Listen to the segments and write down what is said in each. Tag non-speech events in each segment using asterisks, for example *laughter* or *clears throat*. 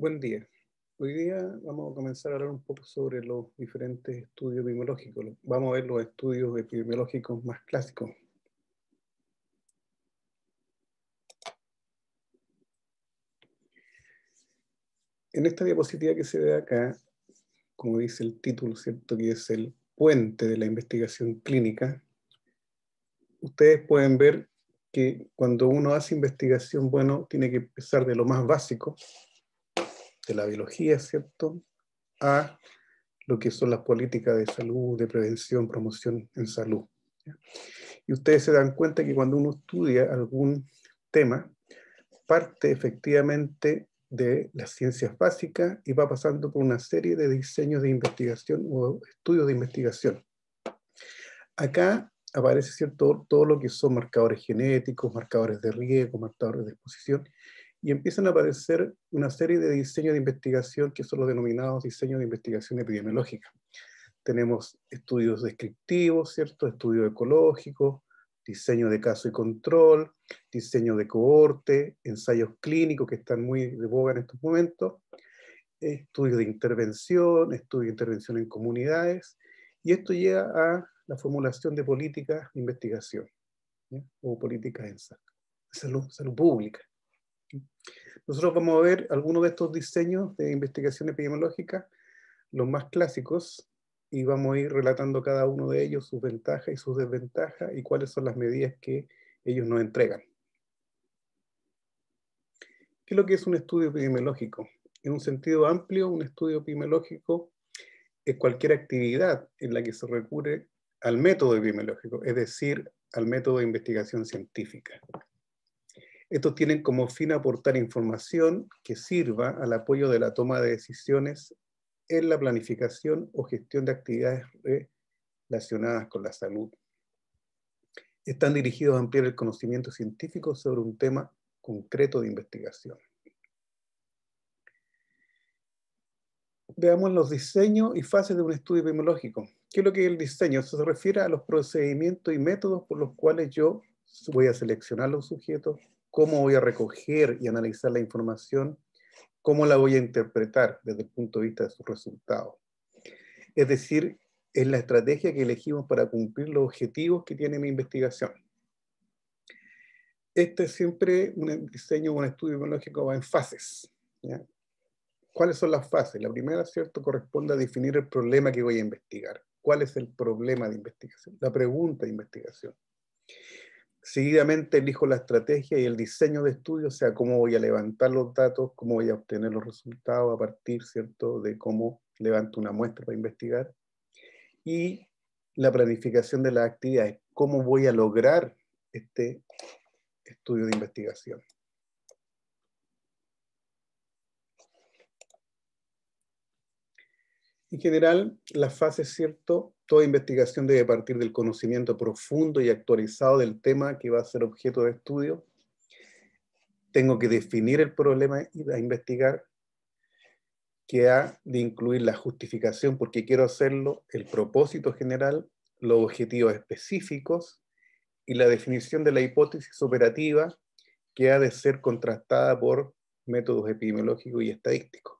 Buen día. Hoy día vamos a comenzar a hablar un poco sobre los diferentes estudios epidemiológicos. Vamos a ver los estudios epidemiológicos más clásicos. En esta diapositiva que se ve acá, como dice el título, ¿cierto? Que es el puente de la investigación clínica. Ustedes pueden ver que cuando uno hace investigación, bueno, tiene que empezar de lo más básico, de la biología, ¿cierto?, a lo que son las políticas de salud, de prevención, promoción en salud. Y ustedes se dan cuenta que cuando uno estudia algún tema, parte efectivamente de las ciencias básicas y va pasando por una serie de diseños de investigación o estudios de investigación. Acá aparece ¿cierto? todo lo que son marcadores genéticos, marcadores de riesgo, marcadores de exposición, y empiezan a aparecer una serie de diseños de investigación que son los denominados diseños de investigación epidemiológica. Tenemos estudios descriptivos, ¿cierto? Estudios ecológicos, diseño de caso y control, diseño de cohorte, ensayos clínicos que están muy de boga en estos momentos, estudios de intervención, estudios de intervención en comunidades, y esto llega a la formulación de políticas de investigación o políticas en salud, salud pública. Nosotros vamos a ver algunos de estos diseños de investigación epidemiológica, los más clásicos, y vamos a ir relatando cada uno de ellos, sus ventajas y sus desventajas, y cuáles son las medidas que ellos nos entregan. ¿Qué es lo que es un estudio epidemiológico? En un sentido amplio, un estudio epidemiológico es cualquier actividad en la que se recurre al método epidemiológico, es decir, al método de investigación científica. Estos tienen como fin aportar información que sirva al apoyo de la toma de decisiones en la planificación o gestión de actividades relacionadas con la salud. Están dirigidos a ampliar el conocimiento científico sobre un tema concreto de investigación. Veamos los diseños y fases de un estudio epidemiológico. ¿Qué es lo que es el diseño? se refiere a los procedimientos y métodos por los cuales yo voy a seleccionar los sujetos, cómo voy a recoger y analizar la información, cómo la voy a interpretar desde el punto de vista de sus resultados. Es decir, es la estrategia que elegimos para cumplir los objetivos que tiene mi investigación. Este es siempre un diseño, un estudio biológico va en fases. ¿Cuáles son las fases? La primera, ¿cierto?, corresponde a definir el problema que voy a investigar. ¿Cuál es el problema de investigación? La pregunta de investigación seguidamente elijo la estrategia y el diseño de estudio, o sea, cómo voy a levantar los datos, cómo voy a obtener los resultados a partir, ¿cierto?, de cómo levanto una muestra para investigar. Y la planificación de las actividades, cómo voy a lograr este estudio de investigación. En general, las fases, ¿cierto?, Toda investigación debe partir del conocimiento profundo y actualizado del tema que va a ser objeto de estudio. Tengo que definir el problema a investigar, que ha de incluir la justificación porque quiero hacerlo, el propósito general, los objetivos específicos y la definición de la hipótesis operativa que ha de ser contrastada por métodos epidemiológicos y estadísticos.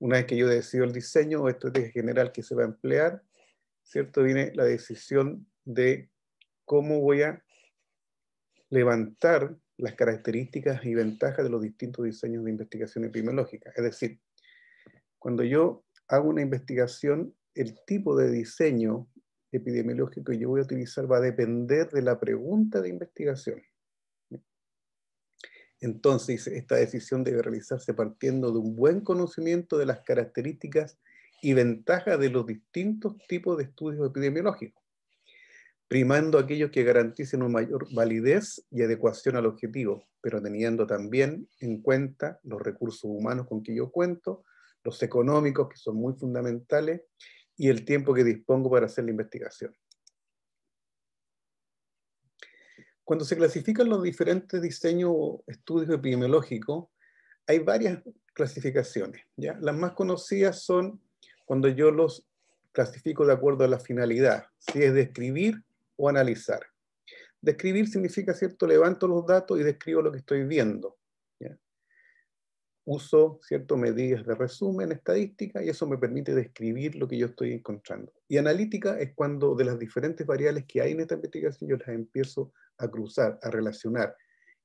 Una vez que yo decido el diseño o estrategia general que se va a emplear, ¿cierto? Viene la decisión de cómo voy a levantar las características y ventajas de los distintos diseños de investigación epidemiológica. Es decir, cuando yo hago una investigación, el tipo de diseño epidemiológico que yo voy a utilizar va a depender de la pregunta de investigación. Entonces, esta decisión debe realizarse partiendo de un buen conocimiento de las características y ventajas de los distintos tipos de estudios epidemiológicos, primando aquellos que garanticen una mayor validez y adecuación al objetivo, pero teniendo también en cuenta los recursos humanos con que yo cuento, los económicos que son muy fundamentales y el tiempo que dispongo para hacer la investigación. Cuando se clasifican los diferentes diseños o estudios epidemiológicos, hay varias clasificaciones. ¿ya? Las más conocidas son cuando yo los clasifico de acuerdo a la finalidad, si es describir o analizar. Describir significa, ¿cierto? Levanto los datos y describo lo que estoy viendo. Uso, ¿cierto? Medidas de resumen, estadística, y eso me permite describir lo que yo estoy encontrando. Y analítica es cuando de las diferentes variables que hay en esta investigación yo las empiezo a cruzar, a relacionar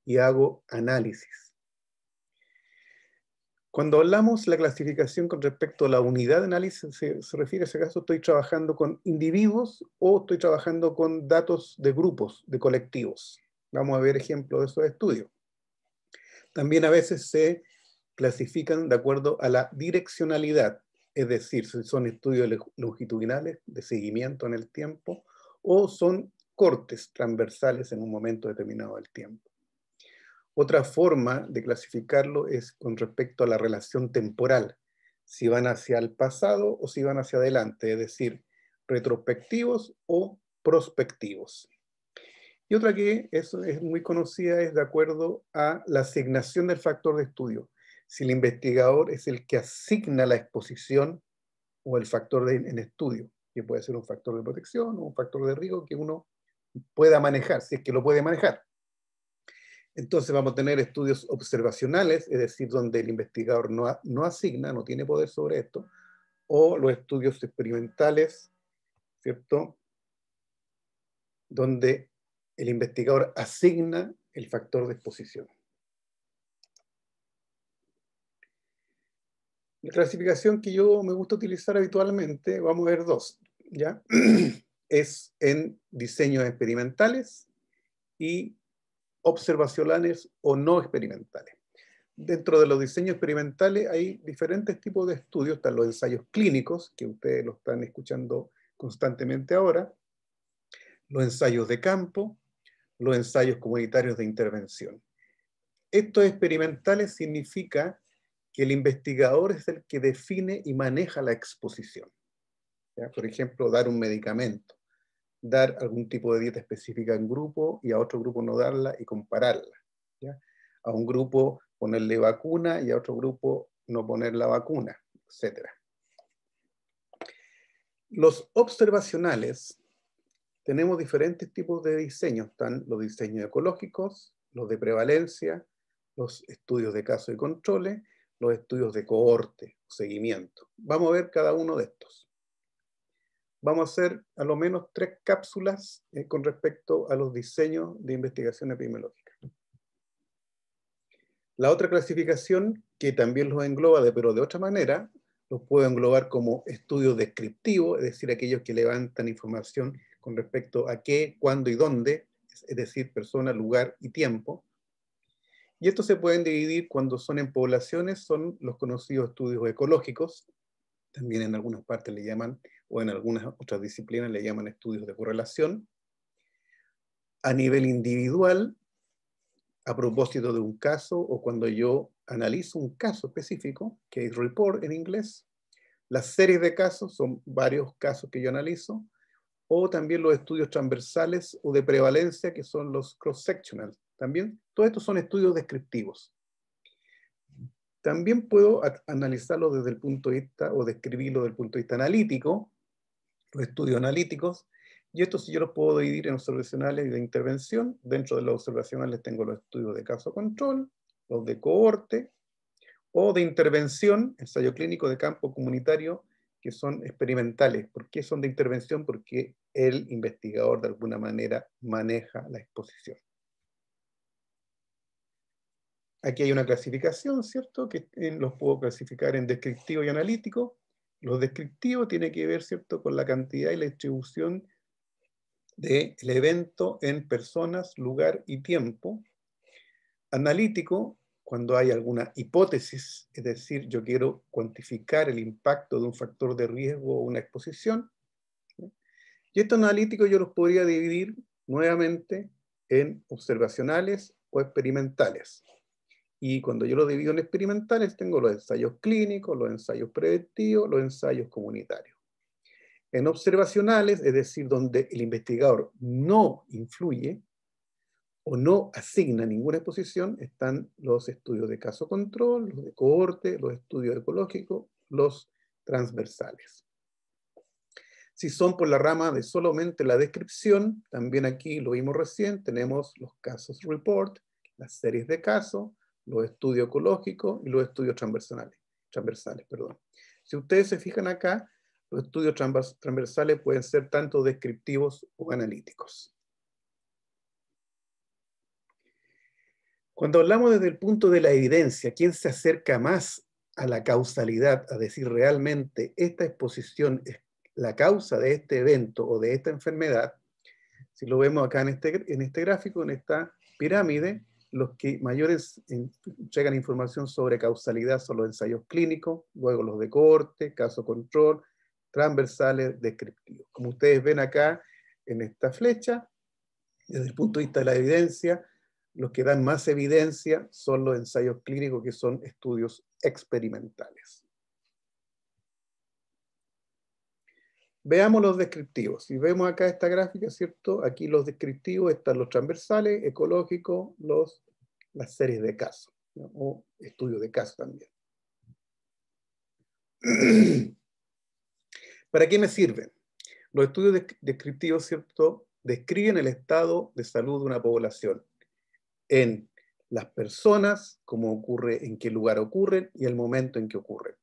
y hago análisis. Cuando hablamos la clasificación con respecto a la unidad de análisis, se, refiere a ese caso, estoy trabajando con individuos o estoy trabajando con datos de grupos, de colectivos. Vamos a ver ejemplos de esos estudios. También a veces se clasifican de acuerdo a la direccionalidad, es decir, si son estudios longitudinales de seguimiento en el tiempo o son cortes transversales en un momento determinado del tiempo. Otra forma de clasificarlo es con respecto a la relación temporal, si van hacia el pasado o si van hacia adelante, es decir, retrospectivos o prospectivos. Y otra que es, muy conocida es de acuerdo a la asignación del factor de estudio, si el investigador es el que asigna la exposición o el factor en estudio, que puede ser un factor de protección o un factor de riesgo que uno pueda manejar, si es que lo puede manejar. Entonces vamos a tener estudios observacionales, es decir, donde el investigador no, no asigna, no tiene poder sobre esto, o los estudios experimentales, ¿cierto? Donde el investigador asigna el factor de exposición. La clasificación que yo me gusta utilizar habitualmente, vamos a ver dos, ¿ya? *clears throat* es en diseños experimentales y observacionales o no experimentales. Dentro de los diseños experimentales hay diferentes tipos de estudios, están los ensayos clínicos, que ustedes lo están escuchando constantemente ahora, los ensayos de campo, los ensayos comunitarios de intervención. Estos experimentales significa que el investigador es el que define y maneja la exposición. Por ejemplo, dar un medicamento, dar algún tipo de dieta específica en grupo y a otro grupo no darla y compararla. A un grupo ponerle vacuna y a otro grupo no poner la vacuna, etc. Los observacionales, tenemos diferentes tipos de diseños, están los diseños ecológicos, los de prevalencia, los estudios de caso y controles, los estudios de cohorte, seguimiento. Vamos a ver cada uno de estos vamos a hacer a lo menos tres cápsulas eh, con respecto a los diseños de investigación epidemiológica. La otra clasificación, que también los engloba, pero de otra manera, los puedo englobar como estudios descriptivos, es decir, aquellos que levantan información con respecto a qué, cuándo y dónde, es decir, persona, lugar y tiempo. Y estos se pueden dividir cuando son en poblaciones, son los conocidos estudios ecológicos, también en algunas partes le llaman o en algunas otras disciplinas le llaman estudios de correlación. A nivel individual, a propósito de un caso o cuando yo analizo un caso específico, que es report en inglés, las series de casos son varios casos que yo analizo, o también los estudios transversales o de prevalencia, que son los cross-sectional. También, todos estos son estudios descriptivos. También puedo analizarlo desde el punto de vista o describirlo desde el punto de vista analítico, los estudios analíticos, y estos sí yo los puedo dividir en observacionales y de intervención. Dentro de los observacionales tengo los estudios de caso control, los de cohorte, o de intervención, ensayo clínico de campo comunitario, que son experimentales. ¿Por qué son de intervención? Porque el investigador de alguna manera maneja la exposición. Aquí hay una clasificación, ¿cierto? Que los puedo clasificar en descriptivo y analítico. Lo descriptivo tiene que ver, ¿cierto?, con la cantidad y la distribución del evento en personas, lugar y tiempo. Analítico, cuando hay alguna hipótesis, es decir, yo quiero cuantificar el impacto de un factor de riesgo o una exposición. Y estos analíticos yo los podría dividir nuevamente en observacionales o experimentales. Y cuando yo lo divido en experimentales, tengo los ensayos clínicos, los ensayos predictivos, los ensayos comunitarios. En observacionales, es decir, donde el investigador no influye o no asigna ninguna exposición, están los estudios de caso control, los de cohorte, los estudios ecológicos, los transversales. Si son por la rama de solamente la descripción, también aquí lo vimos recién, tenemos los casos report, las series de casos, los estudios ecológicos y los estudios transversales. transversales perdón. Si ustedes se fijan acá, los estudios transversales pueden ser tanto descriptivos o analíticos. Cuando hablamos desde el punto de la evidencia, ¿quién se acerca más a la causalidad, a decir realmente esta exposición es la causa de este evento o de esta enfermedad? Si lo vemos acá este, en este gráfico, en esta pirámide, los que mayores llegan información sobre causalidad son los ensayos clínicos, luego los de corte, caso control, transversales, descriptivos. Como ustedes ven acá en esta flecha, desde el punto de vista de la evidencia, los que dan más evidencia son los ensayos clínicos, que son estudios experimentales. Veamos los descriptivos. Si vemos acá esta gráfica, ¿cierto? Aquí los descriptivos están los transversales, ecológicos, los, las series de casos, o estudios de caso también. *clears throat* ¿Para qué me sirven? Los estudios descriptivos, ¿cierto? Describen el estado de salud de una población en las personas, cómo ocurre, en qué lugar ocurren y el momento en que ocurren.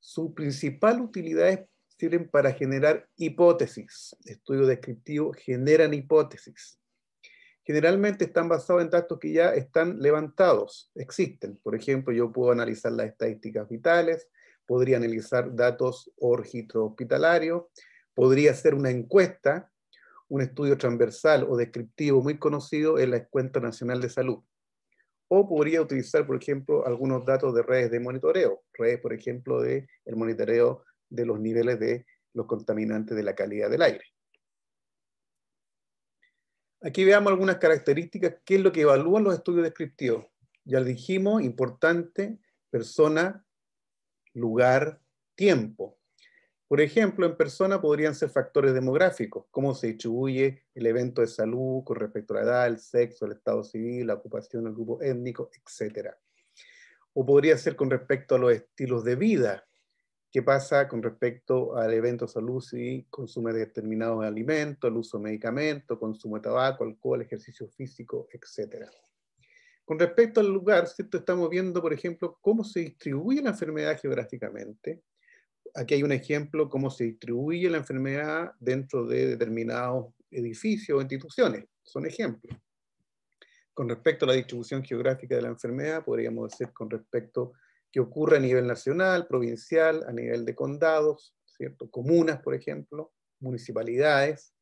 Su principal utilidad es sirven para generar hipótesis. Estudios descriptivos generan hipótesis. Generalmente están basados en datos que ya están levantados, existen. Por ejemplo, yo puedo analizar las estadísticas vitales, podría analizar datos registro hospitalario, podría hacer una encuesta, un estudio transversal o descriptivo muy conocido en la Encuesta Nacional de Salud. O podría utilizar, por ejemplo, algunos datos de redes de monitoreo, redes, por ejemplo, de el monitoreo de los niveles de los contaminantes de la calidad del aire. Aquí veamos algunas características, qué es lo que evalúan los estudios descriptivos. Ya lo dijimos, importante, persona, lugar, tiempo. Por ejemplo, en persona podrían ser factores demográficos, cómo se distribuye el evento de salud con respecto a la edad, el sexo, el estado civil, la ocupación, el grupo étnico, etc. O podría ser con respecto a los estilos de vida, qué pasa con respecto al evento salud y consumo de determinados alimentos, el uso de medicamentos, consumo de tabaco, alcohol, ejercicio físico, etc. Con respecto al lugar, ¿cierto? estamos viendo, por ejemplo, cómo se distribuye la enfermedad geográficamente. Aquí hay un ejemplo, cómo se distribuye la enfermedad dentro de determinados edificios o instituciones. Son ejemplos. Con respecto a la distribución geográfica de la enfermedad, podríamos decir con respecto que ocurre a nivel nacional, provincial, a nivel de condados, ¿cierto? comunas, por ejemplo, municipalidades.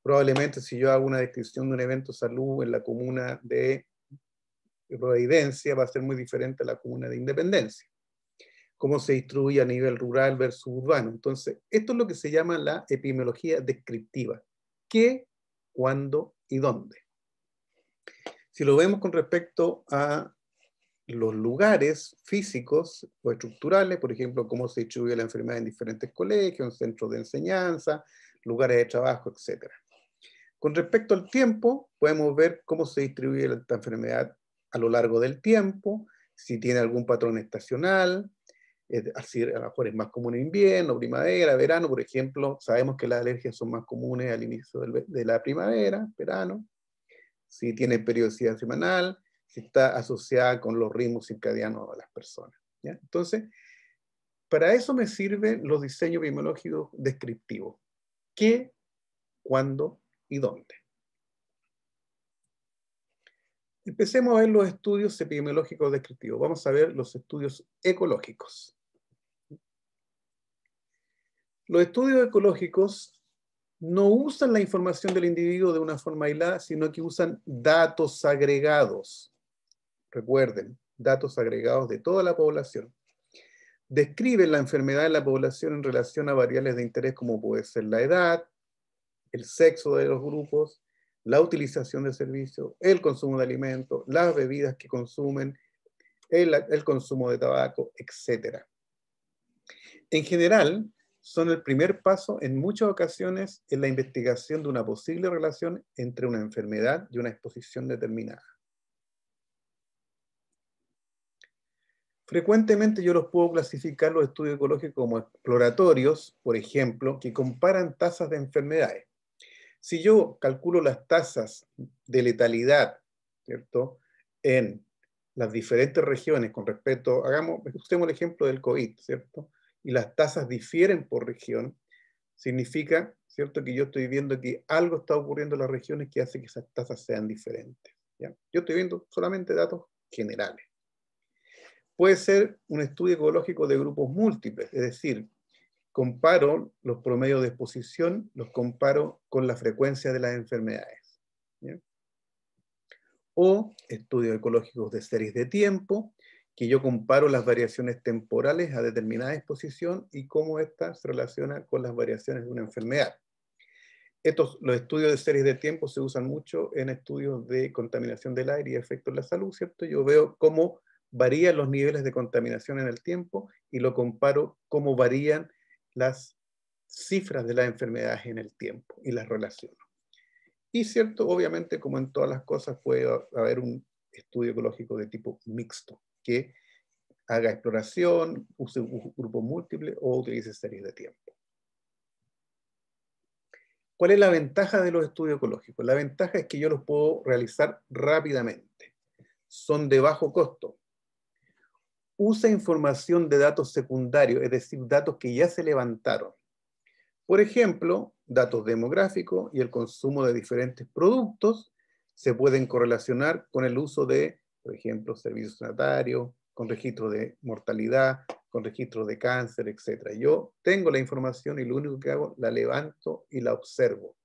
Probablemente si yo hago una descripción de un evento salud en la comuna de Providencia va a ser muy diferente a la comuna de Independencia. Cómo se distribuye a nivel rural versus urbano. Entonces, esto es lo que se llama la epidemiología descriptiva. ¿Qué, cuándo y dónde? Si lo vemos con respecto a los lugares físicos o estructurales, por ejemplo, cómo se distribuye la enfermedad en diferentes colegios, centros de enseñanza, lugares de trabajo, etc. Con respecto al tiempo, podemos ver cómo se distribuye la enfermedad a lo largo del tiempo, si tiene algún patrón estacional, así a lo mejor es más común en invierno, primavera, verano, por ejemplo, sabemos que las alergias son más comunes al inicio de la primavera, verano, si tiene periodicidad semanal, que está asociada con los ritmos circadianos de las personas. Entonces, para eso me sirven los diseños epidemiológicos descriptivos. ¿Qué, cuándo y dónde? Empecemos a ver los estudios epidemiológicos descriptivos. Vamos a ver los estudios ecológicos. Los estudios ecológicos no usan la información del individuo de una forma aislada, sino que usan datos agregados recuerden, datos agregados de toda la población, describen la enfermedad de la población en relación a variables de interés como puede ser la edad, el sexo de los grupos, la utilización de servicios, el consumo de alimentos, las bebidas que consumen, el, el consumo de tabaco, etc. En general, son el primer paso en muchas ocasiones en la investigación de una posible relación entre una enfermedad y una exposición determinada. Frecuentemente yo los puedo clasificar los estudios ecológicos como exploratorios, por ejemplo, que comparan tasas de enfermedades. Si yo calculo las tasas de letalidad, ¿cierto?, en las diferentes regiones con respecto, hagamos, usemos el ejemplo del COVID, ¿cierto? Y las tasas difieren por región, significa, ¿cierto?, que yo estoy viendo que algo está ocurriendo en las regiones que hace que esas tasas sean diferentes. Yo estoy viendo solamente datos generales puede ser un estudio ecológico de grupos múltiples, es decir, comparo los promedios de exposición, los comparo con la frecuencia de las enfermedades. O estudios ecológicos de series de tiempo, que yo comparo las variaciones temporales a determinada exposición y cómo ésta se relaciona con las variaciones de una enfermedad. Estos, los estudios de series de tiempo se usan mucho en estudios de contaminación del aire y efectos en la salud, ¿cierto? Yo veo cómo varían los niveles de contaminación en el tiempo y lo comparo cómo varían las cifras de las enfermedades en el tiempo y las relaciono. Y cierto, obviamente, como en todas las cosas, puede haber un estudio ecológico de tipo mixto, que haga exploración, use grupo múltiple o utilice series de tiempo. ¿Cuál es la ventaja de los estudios ecológicos? La ventaja es que yo los puedo realizar rápidamente. Son de bajo costo usa información de datos secundarios, es decir, datos que ya se levantaron. Por ejemplo, datos demográficos y el consumo de diferentes productos se pueden correlacionar con el uso de, por ejemplo, servicios sanitarios, con registro de mortalidad, con registro de cáncer, etc. Yo tengo la información y lo único que hago, la levanto y la observo.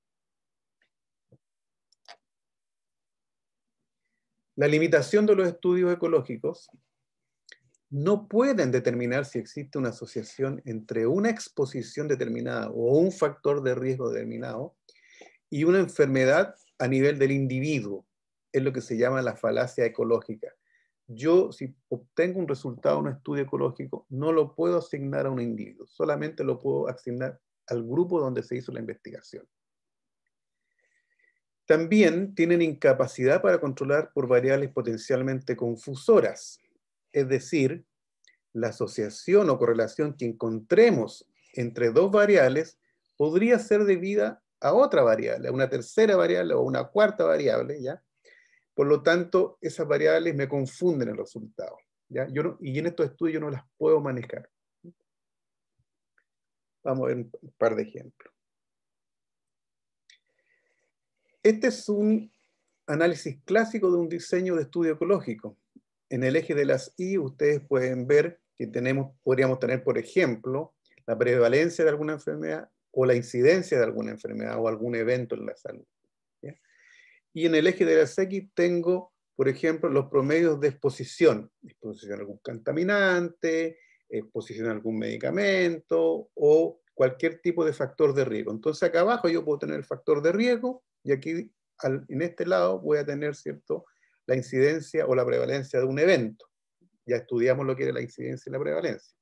La limitación de los estudios ecológicos no pueden determinar si existe una asociación entre una exposición determinada o un factor de riesgo determinado y una enfermedad a nivel del individuo. Es lo que se llama la falacia ecológica. Yo, si obtengo un resultado, un estudio ecológico, no lo puedo asignar a un individuo, solamente lo puedo asignar al grupo donde se hizo la investigación. También tienen incapacidad para controlar por variables potencialmente confusoras, es decir, la asociación o correlación que encontremos entre dos variables podría ser debida a otra variable, a una tercera variable o a una cuarta variable, ¿ya? Por lo tanto, esas variables me confunden el resultado, ¿ya? Yo y en estos estudios yo no las puedo manejar. Vamos a ver un par de ejemplos. Este es un análisis clásico de un diseño de estudio ecológico en el eje de las y ustedes pueden ver que tenemos, podríamos tener, por ejemplo, la prevalencia de alguna enfermedad o la incidencia de alguna enfermedad o algún evento en la salud. Y en el eje de las X tengo, por ejemplo, los promedios de exposición, exposición a algún contaminante, exposición a algún medicamento o cualquier tipo de factor de riesgo. Entonces acá abajo yo puedo tener el factor de riesgo y aquí en este lado voy a tener, ¿cierto?, la incidencia o la prevalencia de un evento. Ya estudiamos lo que es la incidencia y la prevalencia.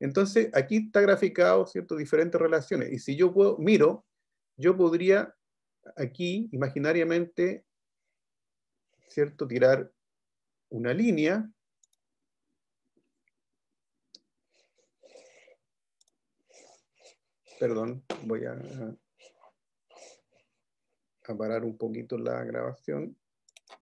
Entonces, aquí está graficado, ¿cierto?, diferentes relaciones. Y si yo puedo, miro, yo podría aquí, imaginariamente, ¿cierto?, tirar una línea. Perdón, voy a, a parar un poquito la grabación.